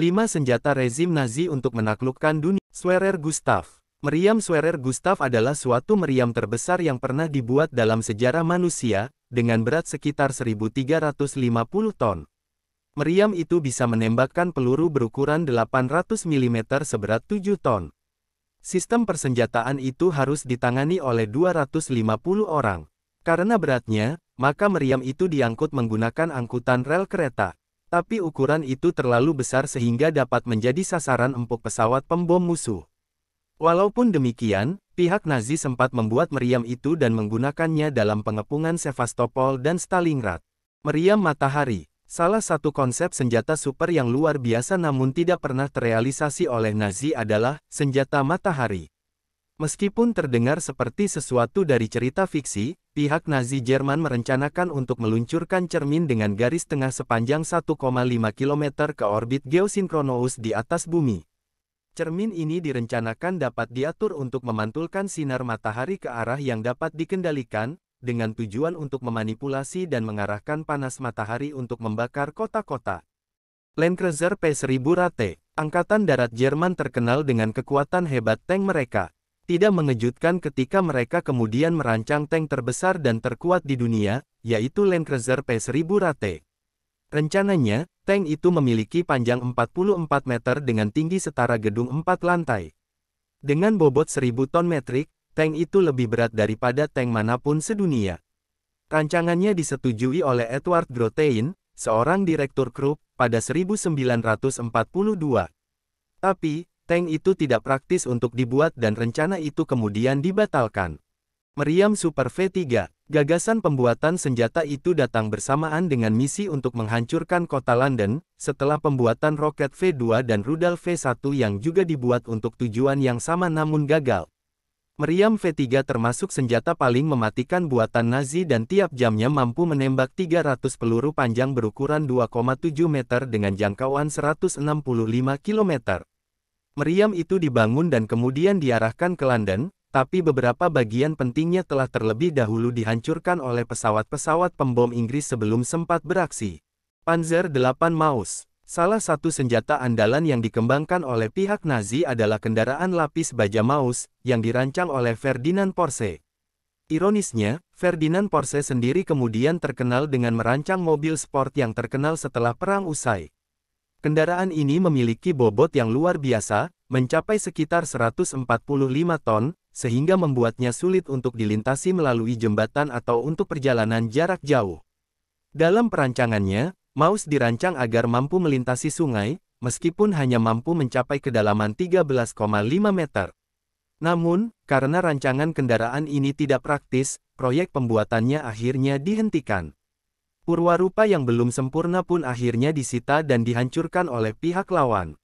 5 senjata rezim Nazi untuk menaklukkan dunia. Swerer Gustav Meriam Swerer Gustav adalah suatu meriam terbesar yang pernah dibuat dalam sejarah manusia, dengan berat sekitar 1350 ton. Meriam itu bisa menembakkan peluru berukuran 800 mm seberat 7 ton. Sistem persenjataan itu harus ditangani oleh 250 orang. Karena beratnya, maka meriam itu diangkut menggunakan angkutan rel kereta. Tapi ukuran itu terlalu besar sehingga dapat menjadi sasaran empuk pesawat pembom musuh. Walaupun demikian, pihak Nazi sempat membuat meriam itu dan menggunakannya dalam pengepungan Sevastopol dan Stalingrad. Meriam Matahari, salah satu konsep senjata super yang luar biasa namun tidak pernah terrealisasi oleh Nazi adalah senjata matahari. Meskipun terdengar seperti sesuatu dari cerita fiksi, pihak Nazi Jerman merencanakan untuk meluncurkan cermin dengan garis tengah sepanjang 1,5 km ke orbit geosinkronous di atas bumi. Cermin ini direncanakan dapat diatur untuk memantulkan sinar matahari ke arah yang dapat dikendalikan, dengan tujuan untuk memanipulasi dan mengarahkan panas matahari untuk membakar kota-kota. Landkreuzer P-1000 Rate, Angkatan Darat Jerman terkenal dengan kekuatan hebat tank mereka, tidak mengejutkan ketika mereka kemudian merancang tank terbesar dan terkuat di dunia, yaitu Land Cruiser P-1000 Rate. Rencananya, tank itu memiliki panjang 44 meter dengan tinggi setara gedung 4 lantai. Dengan bobot 1000 ton metrik, tank itu lebih berat daripada tank manapun sedunia. Rancangannya disetujui oleh Edward Grotein, seorang direktur Krupp, pada 1942. Tapi, tank itu tidak praktis untuk dibuat dan rencana itu kemudian dibatalkan. Meriam Super V3, gagasan pembuatan senjata itu datang bersamaan dengan misi untuk menghancurkan kota London, setelah pembuatan roket V2 dan rudal V1 yang juga dibuat untuk tujuan yang sama namun gagal. Meriam V3 termasuk senjata paling mematikan buatan Nazi dan tiap jamnya mampu menembak 300 peluru panjang berukuran 2,7 meter dengan jangkauan 165 km. Meriam itu dibangun dan kemudian diarahkan ke London, tapi beberapa bagian pentingnya telah terlebih dahulu dihancurkan oleh pesawat-pesawat pembom Inggris sebelum sempat beraksi. Panzer 8 Maus Salah satu senjata andalan yang dikembangkan oleh pihak Nazi adalah kendaraan lapis baja Maus, yang dirancang oleh Ferdinand Porsche. Ironisnya, Ferdinand Porsche sendiri kemudian terkenal dengan merancang mobil sport yang terkenal setelah perang usai. Kendaraan ini memiliki bobot yang luar biasa, mencapai sekitar 145 ton, sehingga membuatnya sulit untuk dilintasi melalui jembatan atau untuk perjalanan jarak jauh. Dalam perancangannya, Maus dirancang agar mampu melintasi sungai, meskipun hanya mampu mencapai kedalaman 13,5 meter. Namun, karena rancangan kendaraan ini tidak praktis, proyek pembuatannya akhirnya dihentikan. Purwarupa yang belum sempurna pun akhirnya disita dan dihancurkan oleh pihak lawan.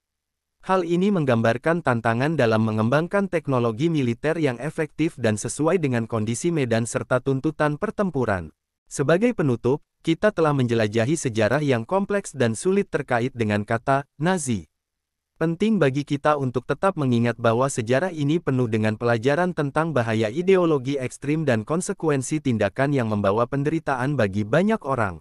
Hal ini menggambarkan tantangan dalam mengembangkan teknologi militer yang efektif dan sesuai dengan kondisi medan serta tuntutan pertempuran. Sebagai penutup, kita telah menjelajahi sejarah yang kompleks dan sulit terkait dengan kata Nazi. Penting bagi kita untuk tetap mengingat bahwa sejarah ini penuh dengan pelajaran tentang bahaya ideologi ekstrim dan konsekuensi tindakan yang membawa penderitaan bagi banyak orang.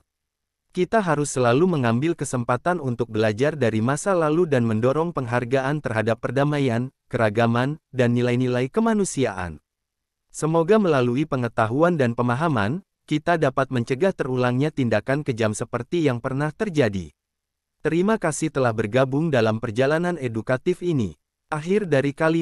Kita harus selalu mengambil kesempatan untuk belajar dari masa lalu dan mendorong penghargaan terhadap perdamaian, keragaman, dan nilai-nilai kemanusiaan. Semoga melalui pengetahuan dan pemahaman, kita dapat mencegah terulangnya tindakan kejam seperti yang pernah terjadi. Terima kasih telah bergabung dalam perjalanan edukatif ini. Akhir dari kali.